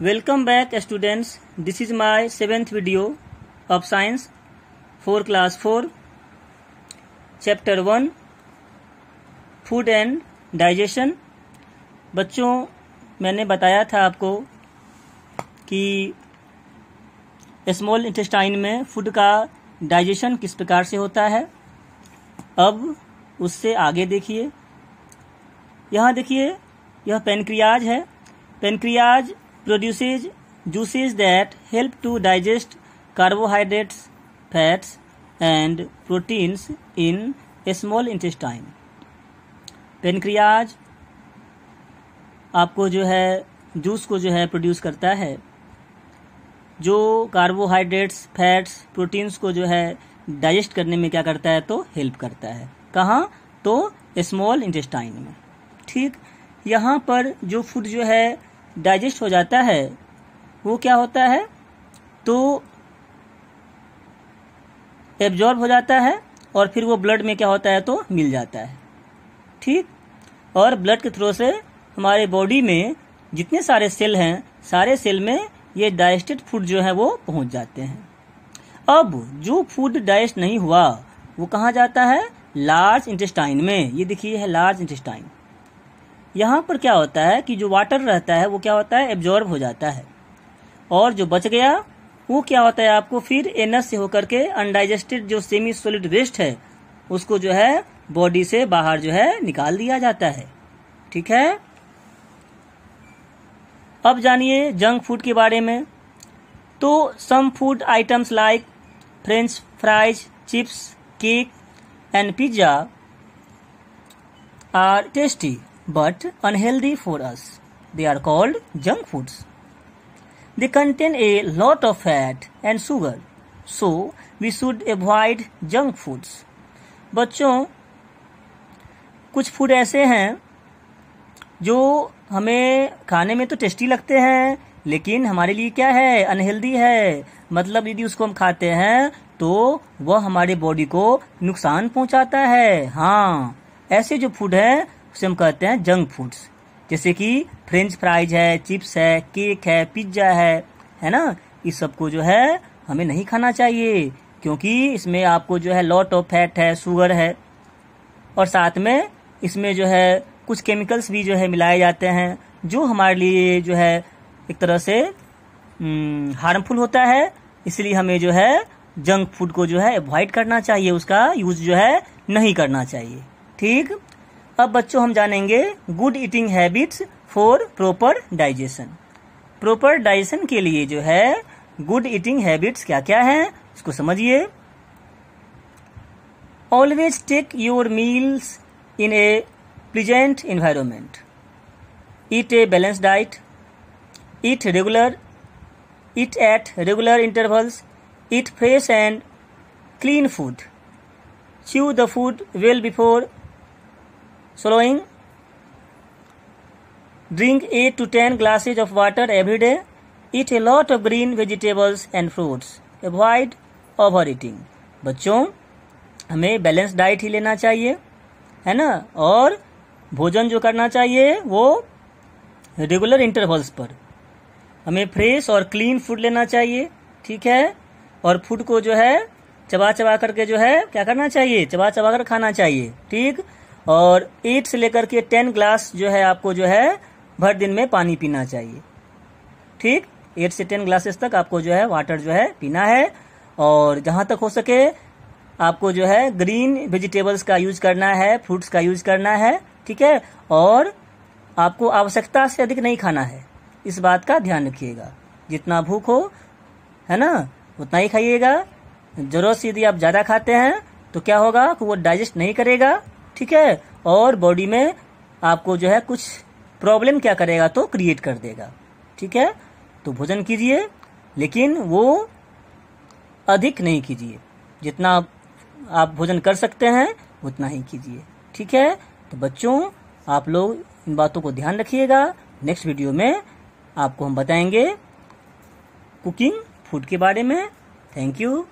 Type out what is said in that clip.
Welcome back students this is my seventh video of science for class four chapter one food and digestion बच्चों मैंने बताया था आपको कि स्मॉल इंटेस्टाइन में फूड का डाइजेशन किस प्रकार से होता है अब उससे आगे देखिए यहाँ देखिए यह पेनक्रियाज है pancreas produces juices that help to digest carbohydrates, fats, and proteins in a small intestine. Pancreas आपको जो है जूस को जो है प्रोड्यूस करता है जो कार्बोहाइड्रेट्स फैट्स प्रोटीन्स को जो है डाइजेस्ट करने में क्या करता है तो हेल्प करता है कहाँ तो स्मॉल इंटेस्टाइन में ठीक यहाँ पर जो फूड जो है डाइजेस्ट हो जाता है वो क्या होता है तो एब्जॉर्ब हो जाता है और फिर वो ब्लड में क्या होता है तो मिल जाता है ठीक और ब्लड के थ्रू से हमारे बॉडी में जितने सारे सेल हैं सारे सेल में ये डाइजेस्टेड फूड जो है वो पहुंच जाते हैं अब जो फूड डाइजेस्ट नहीं हुआ वो कहाँ जाता है लार्ज इंटेस्टाइन में ये देखिए है लार्ज इंटेस्टाइन यहाँ पर क्या होता है कि जो वाटर रहता है वो क्या होता है एब्जॉर्ब हो जाता है और जो बच गया वो क्या होता है आपको फिर एनस से होकर के अनडाइजेस्टेड जो सेमी सोलिड वेस्ट है उसको जो है बॉडी से बाहर जो है निकाल दिया जाता है ठीक है अब जानिए जंक फूड के बारे में तो some food items like French fries chips cake and pizza are tasty but unhealthy for us. They are called junk foods. They contain a lot of fat and sugar, so we should avoid junk foods. बच्चों कुछ food ऐसे हैं जो हमें खाने में तो tasty लगते हैं लेकिन हमारे लिए क्या है अनहेल्दी है मतलब यदि उसको हम खाते हैं तो वह हमारे बॉडी को नुकसान पहुंचाता है हाँ ऐसे जो फूड हैं उसे हम कहते हैं जंक फूड्स जैसे कि फ्रेंच फ्राइज है चिप्स है केक है पिज्जा है है ना इस सबको जो है हमें नहीं खाना चाहिए क्योंकि इसमें आपको जो है लॉट ऑफ फैट है शुगर है और साथ में इसमें जो है कुछ केमिकल्स भी जो है मिलाए जाते हैं जो हमारे लिए जो है एक तरह से हार्मफुल होता है इसलिए हमें जो है जंक फूड को जो है अवॉइड करना चाहिए उसका यूज जो है नहीं करना चाहिए ठीक अब बच्चों हम जानेंगे good eating habits for proper digestion proper digestion के लिए जो है गुड ईटिंग हैबिट्स क्या क्या है इसको समझिए always take your meals in a pleasant environment eat a balance diet eat regular eat at regular intervals eat fresh and clean food chew the food well before following drink eight to ten glasses of water every day eat a lot of green vegetables and fruits avoid over eating बच्चों हमें balance diet ही लेना चाहिए है ना और भोजन जो करना चाहिए वो रेगुलर इंटरवल्स पर हमें फ्रेश और क्लीन फूड लेना चाहिए ठीक है और फूड को जो है चबा चबा करके जो है क्या करना चाहिए चबा चबा कर खाना चाहिए ठीक और एट से लेकर के टेन ग्लास जो है आपको जो है भर दिन में पानी पीना चाहिए ठीक एट से टेन ग्लासेस तक आपको जो है वाटर जो है पीना है और जहाँ तक हो सके आपको जो है ग्रीन वेजिटेबल्स का यूज करना है फ्रूट्स का यूज करना है ठीक है और आपको आवश्यकता से अधिक नहीं खाना है इस बात का ध्यान रखिएगा जितना भूख हो है ना उतना ही खाइएगा जरूरत से यदि आप ज़्यादा खाते हैं तो क्या होगा वो डाइजेस्ट नहीं करेगा ठीक है और बॉडी में आपको जो है कुछ प्रॉब्लम क्या करेगा तो क्रिएट कर देगा ठीक है तो भोजन कीजिए लेकिन वो अधिक नहीं कीजिए जितना आप, भोजन कर सकते हैं उतना ही कीजिए ठीक है तो बच्चों आप लोग इन बातों को ध्यान रखिएगा नेक्स्ट वीडियो में आपको हम बताएंगे कुकिंग फूड के बारे में थैंक यू